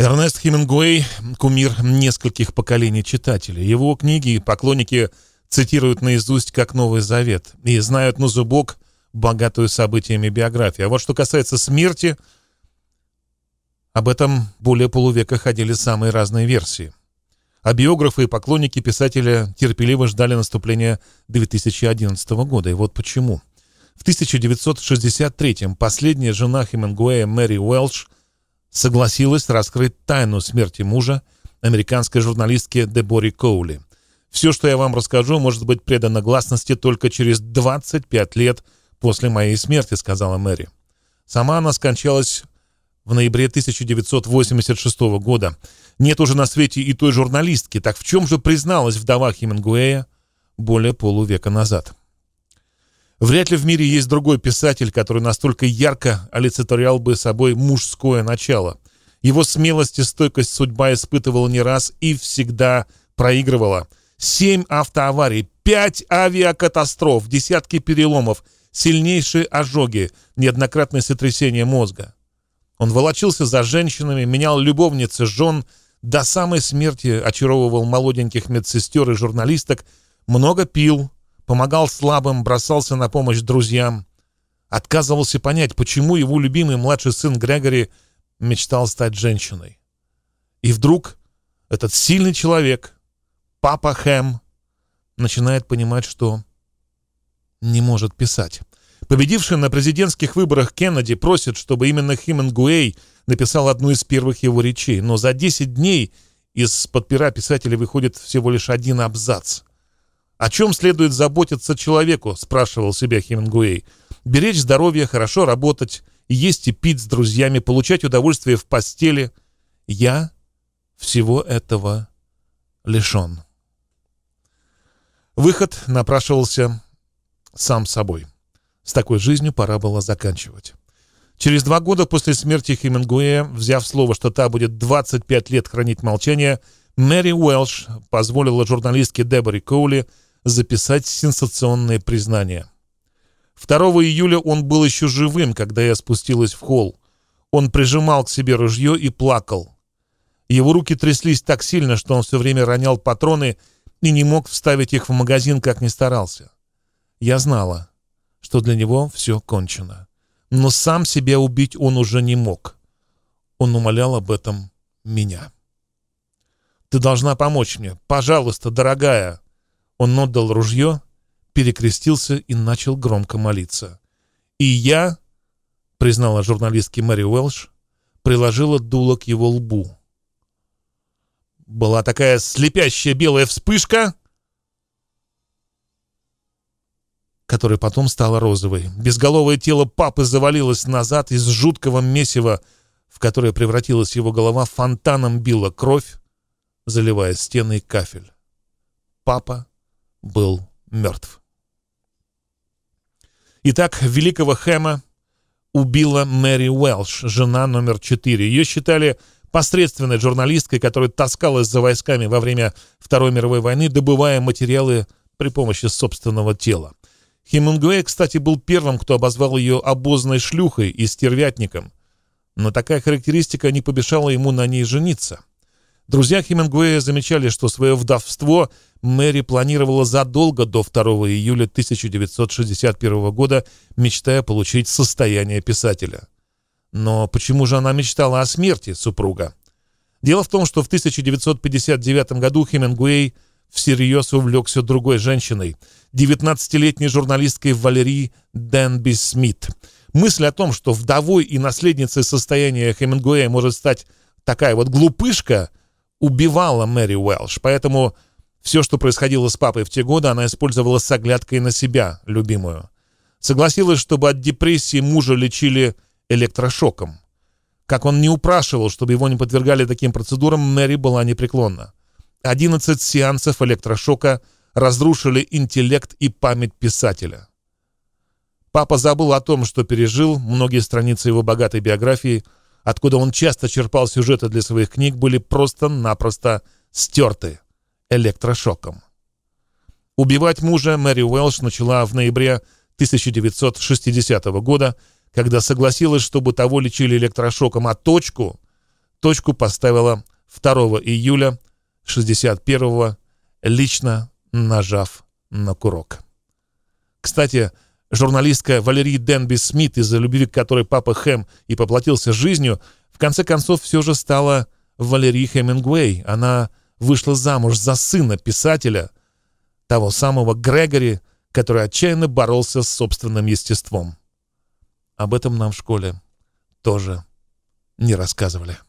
Эрнест Хемингуэй – кумир нескольких поколений читателей. Его книги поклонники цитируют наизусть как Новый Завет и знают на зубок богатую событиями биографию. А вот что касается смерти, об этом более полувека ходили самые разные версии. А биографы и поклонники писателя терпеливо ждали наступления 2011 года. И вот почему. В 1963-м последняя жена Хемингуэя Мэри Уэлш – согласилась раскрыть тайну смерти мужа американской журналистки Дебори Коули. Все, что я вам расскажу, может быть предано гласности только через 25 лет после моей смерти, сказала Мэри. Сама она скончалась в ноябре 1986 года. Нет уже на свете и той журналистки. Так в чем же призналась вдова Хемингуэя более полувека назад? Вряд ли в мире есть другой писатель, который настолько ярко олицетворял бы собой мужское начало. Его смелость и стойкость судьба испытывала не раз и всегда проигрывала. Семь автоаварий, пять авиакатастроф, десятки переломов, сильнейшие ожоги, неоднократное сотрясение мозга. Он волочился за женщинами, менял любовницы, жен, до самой смерти очаровывал молоденьких медсестер и журналисток, много пил, помогал слабым, бросался на помощь друзьям. Отказывался понять, почему его любимый младший сын Грегори мечтал стать женщиной. И вдруг этот сильный человек, папа Хэм, начинает понимать, что не может писать. Победивший на президентских выборах Кеннеди просит, чтобы именно Хемингуэй написал одну из первых его речей, но за 10 дней из-под пера писателя выходит всего лишь один абзац. «О чем следует заботиться человеку?» – спрашивал себя Хемингуэй. «Беречь здоровье, хорошо работать, есть и пить с друзьями, получать удовольствие в постели. Я всего этого лишен». Выход напрашивался сам собой. С такой жизнью пора было заканчивать. Через два года после смерти Хемингуэя, взяв слово, что та будет 25 лет хранить молчание, Мэри Уэлш позволила журналистке Деборе Коули – записать сенсационное признание. 2 июля он был еще живым, когда я спустилась в холл. Он прижимал к себе ружье и плакал. Его руки тряслись так сильно, что он все время ронял патроны и не мог вставить их в магазин, как ни старался. Я знала, что для него все кончено. Но сам себя убить он уже не мог. Он умолял об этом меня. «Ты должна помочь мне. Пожалуйста, дорогая!» Он отдал ружье, перекрестился и начал громко молиться. «И я», — признала журналистки Мэри Уэлш, приложила дуло к его лбу. Была такая слепящая белая вспышка, которая потом стала розовой. Безголовое тело папы завалилось назад из жуткого месива, в которое превратилась его голова, фонтаном била кровь, заливая стены и кафель. Папа был мертв. Итак, великого Хэма убила Мэри Уэлш, жена номер четыре. Ее считали посредственной журналисткой, которая таскалась за войсками во время Второй мировой войны, добывая материалы при помощи собственного тела. Хемингуэй, кстати, был первым, кто обозвал ее обозной шлюхой и стервятником. Но такая характеристика не помешала ему на ней жениться. Друзья Хемингуэя замечали, что свое вдовство Мэри планировала задолго до 2 июля 1961 года, мечтая получить состояние писателя. Но почему же она мечтала о смерти супруга? Дело в том, что в 1959 году Хемингуэй всерьез увлекся другой женщиной, 19-летней журналисткой Валерии Денби Смит. Мысль о том, что вдовой и наследницей состояния Хемингуэя может стать такая вот глупышка, убивала Мэри Уэлш, поэтому все, что происходило с папой в те годы, она использовала с оглядкой на себя, любимую. Согласилась, чтобы от депрессии мужа лечили электрошоком. Как он не упрашивал, чтобы его не подвергали таким процедурам, Мэри была непреклонна. 11 сеансов электрошока разрушили интеллект и память писателя. Папа забыл о том, что пережил, многие страницы его богатой биографии – откуда он часто черпал сюжеты для своих книг, были просто-напросто стерты электрошоком. Убивать мужа Мэри Уэлш начала в ноябре 1960 года, когда согласилась, чтобы того лечили электрошоком, а точку, точку поставила 2 июля 61 лично нажав на курок. Кстати, Журналистка Валерия Денби Смит, из-за любви к которой папа Хэм и поплатился жизнью, в конце концов все же стала Валерии Хемингуэй. Она вышла замуж за сына писателя, того самого Грегори, который отчаянно боролся с собственным естеством. Об этом нам в школе тоже не рассказывали.